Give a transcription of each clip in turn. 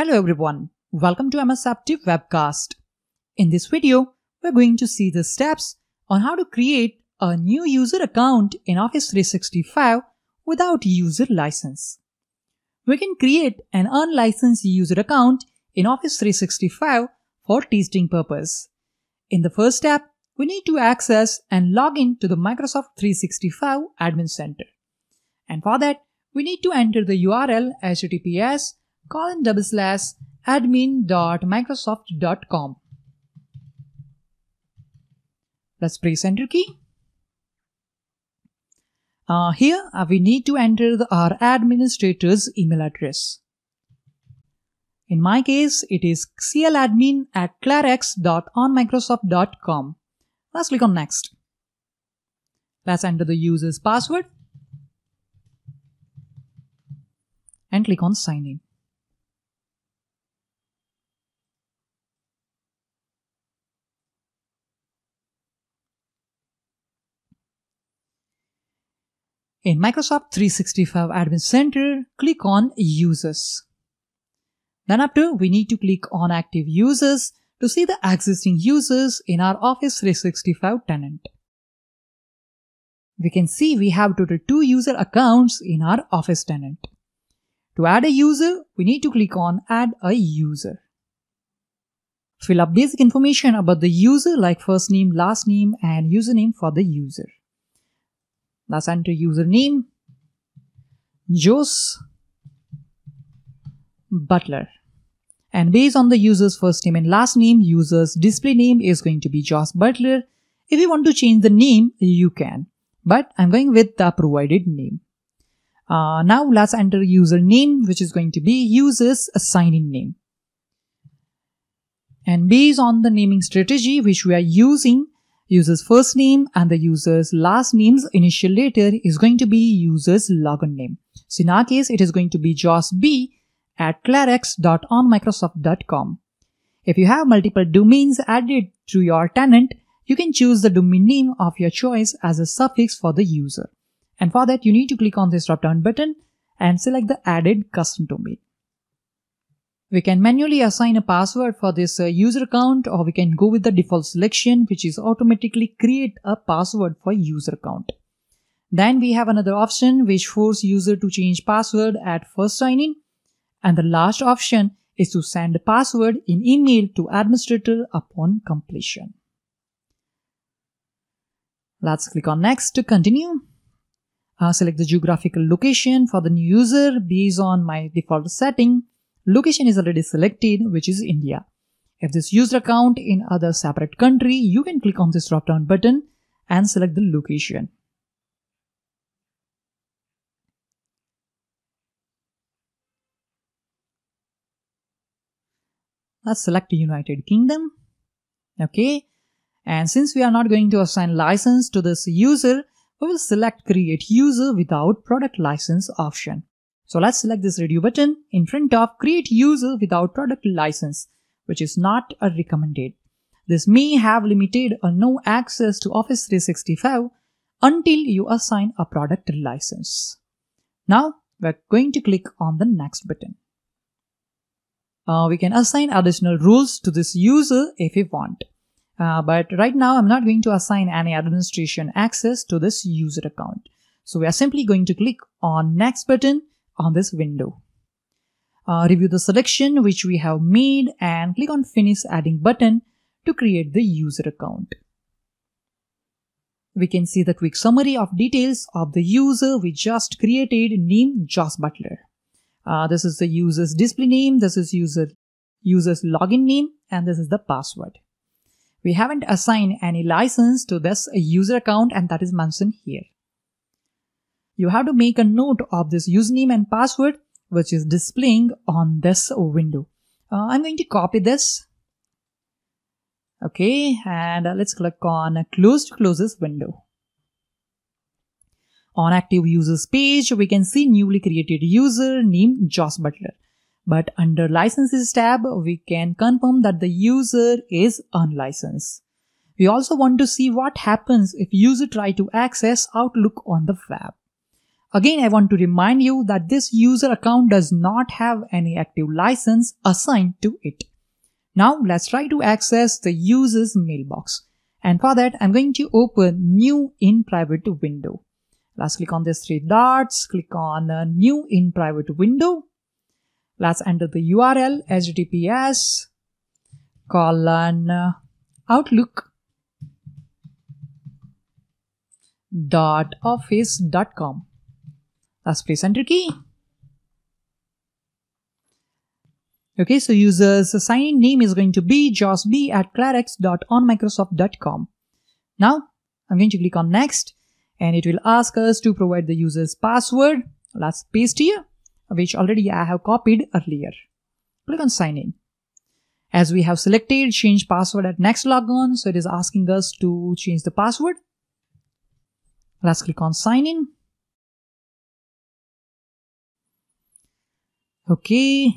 Hello everyone, welcome to MS Active webcast. In this video, we're going to see the steps on how to create a new user account in Office 365 without user license. We can create an unlicensed user account in Office 365 for testing purpose. In the first step, we need to access and log in to the Microsoft 365 Admin Center. And for that, we need to enter the URL https colon double slash admin.microsoft.com. Let's press enter key. Uh, here uh, we need to enter the, our administrator's email address. In my case, it is cladmin at clarex.onmicrosoft.com. Let's click on next. Let's enter the user's password and click on sign in. In Microsoft 365 Admin Center, click on Users. Then after, we need to click on Active Users to see the existing users in our Office 365 tenant. We can see we have total two user accounts in our Office tenant. To add a user, we need to click on Add a User. Fill up basic information about the user like first name, last name and username for the user. Let's enter username Jose Butler. And based on the user's first name and last name, user's display name is going to be Joss Butler. If you want to change the name, you can. But I'm going with the provided name. Uh, now let's enter username, which is going to be user's sign-in name. And based on the naming strategy which we are using, user's first name and the user's last name's initial letter is going to be user's login name. So in our case, it is going to be josb at clarex.onmicrosoft.com. If you have multiple domains added to your tenant, you can choose the domain name of your choice as a suffix for the user. And for that, you need to click on this drop down button and select the added custom domain. We can manually assign a password for this uh, user account or we can go with the default selection which is automatically create a password for user account. Then we have another option which force user to change password at first sign in. And the last option is to send password in email to administrator upon completion. Let's click on next to continue. I'll uh, select the geographical location for the new user based on my default setting location is already selected, which is India. If this user account in other separate country, you can click on this drop down button and select the location. Let's select United Kingdom. Okay. And since we are not going to assign license to this user, we will select create user without product license option. So let's select this radio button in front of create user without product license, which is not a recommended. This may have limited or no access to Office 365 until you assign a product license. Now we're going to click on the next button. Uh, we can assign additional rules to this user if we want. Uh, but right now I'm not going to assign any administration access to this user account. So we are simply going to click on next button on this window. Uh, review the selection which we have made and click on finish adding button to create the user account. We can see the quick summary of details of the user we just created named Joss Butler. Uh, this is the user's display name, this is user user's login name and this is the password. We haven't assigned any license to this user account and that is mentioned here you have to make a note of this username and password which is displaying on this window. Uh, I'm going to copy this. Okay, and uh, let's click on close to close this window. On active users page, we can see newly created user named Joss Butler. But under licenses tab, we can confirm that the user is unlicensed. We also want to see what happens if user try to access Outlook on the web. Again, I want to remind you that this user account does not have any active license assigned to it. Now let's try to access the user's mailbox. And for that, I'm going to open new in private window. Let's click on these three dots, click on uh, new in private window. Let's enter the URL https colon uh, outlook dot office dot com Let's press enter key. Okay, so user's sign-in name is going to be josb at clarex.onmicrosoft.com. Now, I'm going to click on next and it will ask us to provide the user's password. Let's paste here, which already I have copied earlier. Click on sign in. As we have selected change password at next logon, so it is asking us to change the password. Let's click on sign in. Okay.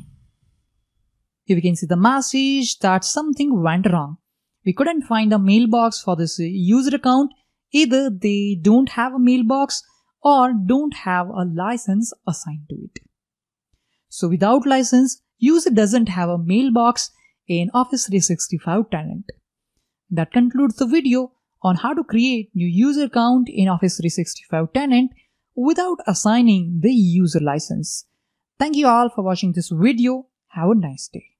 Here we can see the message that something went wrong. We couldn't find a mailbox for this user account. Either they don't have a mailbox or don't have a license assigned to it. So without license, user doesn't have a mailbox in Office 365 Tenant. That concludes the video on how to create new user account in Office 365 Tenant without assigning the user license. Thank you all for watching this video. Have a nice day.